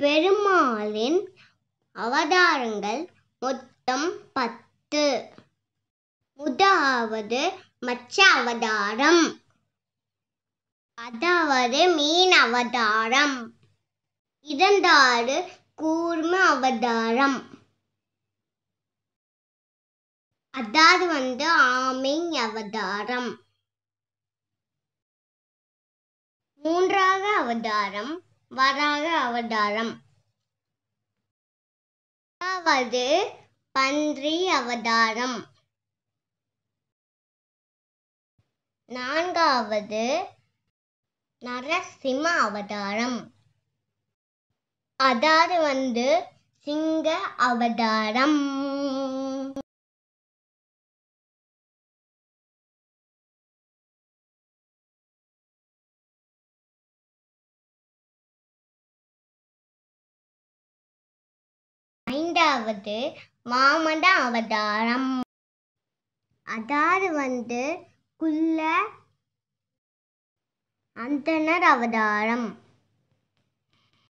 பெருமாளின் அவதாரங்கள் மொத்தம் பத்து முதாவது மச்ச அவதாரம் அதாவது மீன் அவதாரம் இரண்டாவது கூர்ம அவதாரம் அதாவது வந்து ஆமீன் அவதாரம் மூன்றாவது அவதாரம் வராக அவதாரம் அதாவது பன்றி அவதாரம் நான்காவது நரசிம்ம அவதாரம் அதாவது வந்து சிங்க அவதாரம் ஐந்தாவது மாமத அவதாரம் அதாவது வந்து குள்ள அந்தனர் அவதாரம்